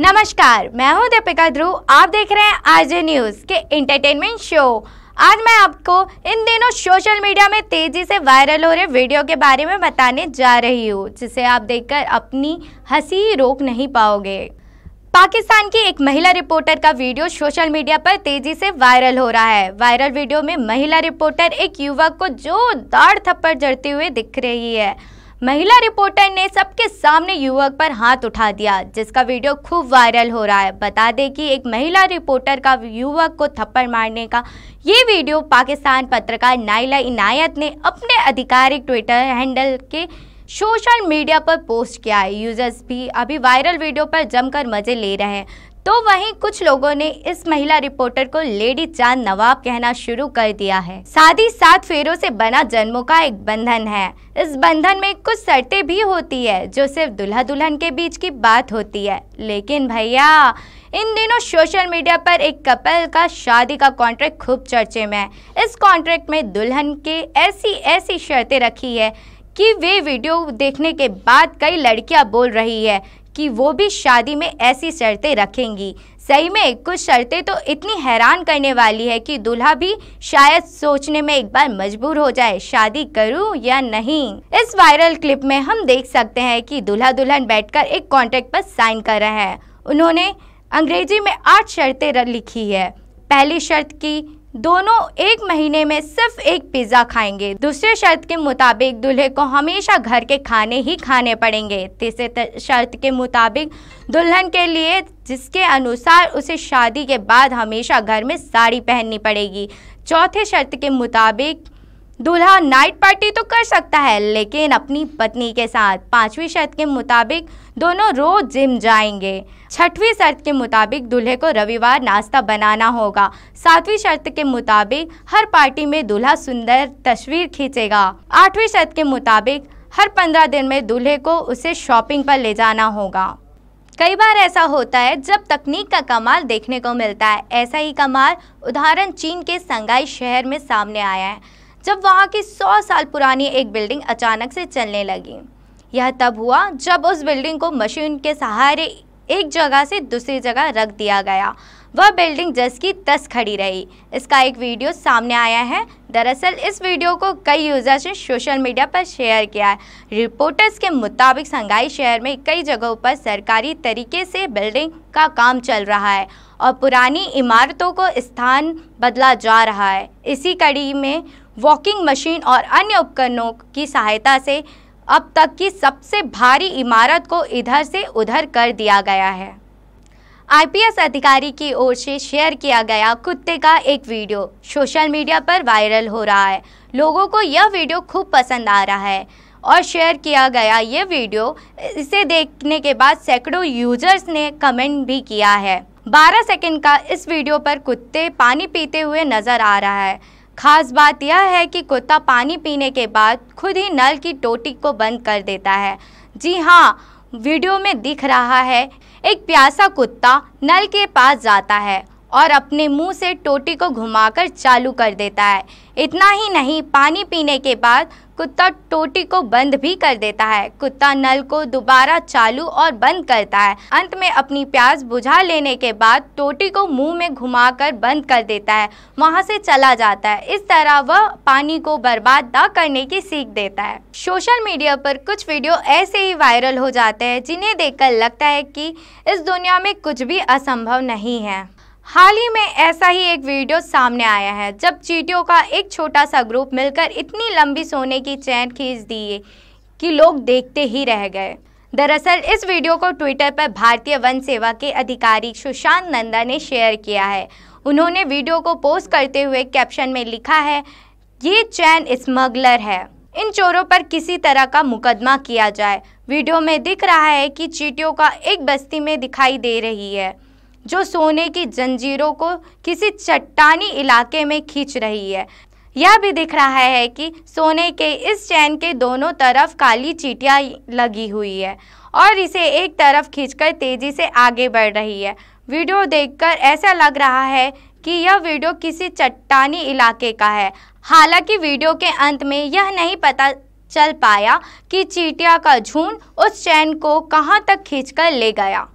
नमस्कार मैं हूं दीपिका ध्रुव आप देख रहे हैं आज न्यूज के एंटरटेनमेंट शो आज मैं आपको इन दिनों सोशल मीडिया में तेजी से वायरल हो रहे वीडियो के बारे में बताने जा रही हूँ जिसे आप देखकर अपनी हंसी रोक नहीं पाओगे पाकिस्तान की एक महिला रिपोर्टर का वीडियो सोशल मीडिया पर तेजी से वायरल हो रहा है वायरल वीडियो में महिला रिपोर्टर एक युवक को जोरदार थप्पड़ जड़ते हुए दिख रही है महिला रिपोर्टर ने सबके सामने युवक पर हाथ उठा दिया जिसका वीडियो खूब वायरल हो रहा है बता दें कि एक महिला रिपोर्टर का युवक को थप्पड़ मारने का ये वीडियो पाकिस्तान पत्रकार नाइला इनायत ने अपने आधिकारिक ट्विटर हैंडल के सोशल मीडिया पर पोस्ट किया है यूजर्स भी अभी वायरल वीडियो पर जमकर मजे ले रहे हैं तो वहीं कुछ लोगों ने इस महिला रिपोर्टर को लेडी चांद नवाब कहना शुरू कर दिया है साथ ही सात फेरों से बना जन्मों का एक बंधन है इस बंधन में कुछ शर्तें भी होती है जो सिर्फ दुल्हा दुल्हन के बीच की बात होती है लेकिन भैया इन दिनों सोशल मीडिया पर एक कपल का शादी का कॉन्ट्रैक्ट खूब चर्चे में है इस कॉन्ट्रैक्ट में दुल्हन के ऐसी ऐसी शर्तें रखी है कि वे वीडियो देखने के बाद कई लड़कियां बोल रही है कि वो भी शादी में ऐसी शर्तें रखेंगी सही में कुछ शर्तें तो इतनी हैरान करने वाली है कि दूल्हा भी शायद सोचने में एक बार मजबूर हो जाए शादी करूं या नहीं इस वायरल क्लिप में हम देख सकते हैं कि दूल्हा दुल्हन बैठकर एक कॉन्ट्रैक्ट पर साइन कर रहे हैं उन्होंने अंग्रेजी में आठ शर्तें लिखी है पहली शर्त की दोनों एक महीने में सिर्फ एक पिज्जा खाएंगे दूसरे शर्त के मुताबिक दूल्हे को हमेशा घर के खाने ही खाने पड़ेंगे तीसरे शर्त के मुताबिक दुल्हन के लिए जिसके अनुसार उसे शादी के बाद हमेशा घर में साड़ी पहननी पड़ेगी चौथे शर्त के मुताबिक दूल्हा नाइट पार्टी तो कर सकता है लेकिन अपनी पत्नी के साथ पांचवी शर्त के मुताबिक दोनों रोज जिम जाएंगे छठवीं शर्त के मुताबिक दूल्हे को रविवार नाश्ता बनाना होगा सातवीं शर्त के मुताबिक हर पार्टी में दूल्हा सुंदर तस्वीर खींचेगा आठवीं शर्त के मुताबिक हर पंद्रह दिन में दूल्हे को उसे शॉपिंग पर ले जाना होगा कई बार ऐसा होता है जब तकनीक का कमाल देखने को मिलता है ऐसा ही कमाल उदाहरण चीन के संघाई शहर में सामने आया है जब वहाँ की सौ साल पुरानी एक बिल्डिंग अचानक से चलने लगी यह तब हुआ जब उस बिल्डिंग को मशीन के सहारे एक जगह से दूसरी जगह रख दिया गया वह बिल्डिंग जस की तस खड़ी रही इसका एक वीडियो सामने आया है दरअसल इस वीडियो को कई यूजर्स ने सोशल मीडिया पर शेयर किया है रिपोर्टर्स के मुताबिक संघाई शहर में कई जगहों पर सरकारी तरीके से बिल्डिंग का काम चल रहा है और पुरानी इमारतों को स्थान बदला जा रहा है इसी कड़ी में वॉकिंग मशीन और अन्य उपकरणों की सहायता से अब तक की सबसे भारी इमारत को इधर से उधर कर दिया गया है आईपीएस अधिकारी की ओर से शेयर किया गया कुत्ते का एक वीडियो सोशल मीडिया पर वायरल हो रहा है लोगों को यह वीडियो खूब पसंद आ रहा है और शेयर किया गया ये वीडियो इसे देखने के बाद सैकड़ों यूजर्स ने कमेंट भी किया है 12 सेकंड का इस वीडियो पर कुत्ते पानी पीते हुए नजर आ रहा है खास बात यह है कि कुत्ता पानी पीने के बाद खुद ही नल की टोटी को बंद कर देता है जी हाँ वीडियो में दिख रहा है एक प्यासा कुत्ता नल के पास जाता है और अपने मुंह से टोटी को घुमाकर चालू कर देता है इतना ही नहीं पानी पीने के बाद कुत्ता टोटी को बंद भी कर देता है कुत्ता नल को दोबारा चालू और बंद करता है अंत में अपनी प्यास बुझा लेने के बाद टोटी को मुंह में घुमाकर बंद कर देता है वहां से चला जाता है इस तरह वह पानी को बर्बाद न करने की सीख देता है सोशल मीडिया पर कुछ वीडियो ऐसे ही वायरल हो जाते हैं जिन्हें देखकर लगता है कि इस दुनिया में कुछ भी असंभव नहीं है हाल ही में ऐसा ही एक वीडियो सामने आया है जब चीटियों का एक छोटा सा ग्रुप मिलकर इतनी लंबी सोने की चैन खींच दिए कि लोग देखते ही रह गए दरअसल इस वीडियो को ट्विटर पर भारतीय वन सेवा के अधिकारी सुशांत नंदा ने शेयर किया है उन्होंने वीडियो को पोस्ट करते हुए कैप्शन में लिखा है ये चैन स्मगलर है इन चोरों पर किसी तरह का मुकदमा किया जाए वीडियो में दिख रहा है कि चीटियों का एक बस्ती में दिखाई दे रही है जो सोने की जंजीरों को किसी चट्टानी इलाके में खींच रही है यह भी दिख रहा है कि सोने के इस चैन के दोनों तरफ काली चीटियाँ लगी हुई है और इसे एक तरफ खींचकर तेज़ी से आगे बढ़ रही है वीडियो देखकर ऐसा लग रहा है कि यह वीडियो किसी चट्टानी इलाके का है हालांकि वीडियो के अंत में यह नहीं पता चल पाया कि चीटिया का झूंड उस चैन को कहाँ तक खींचकर ले गया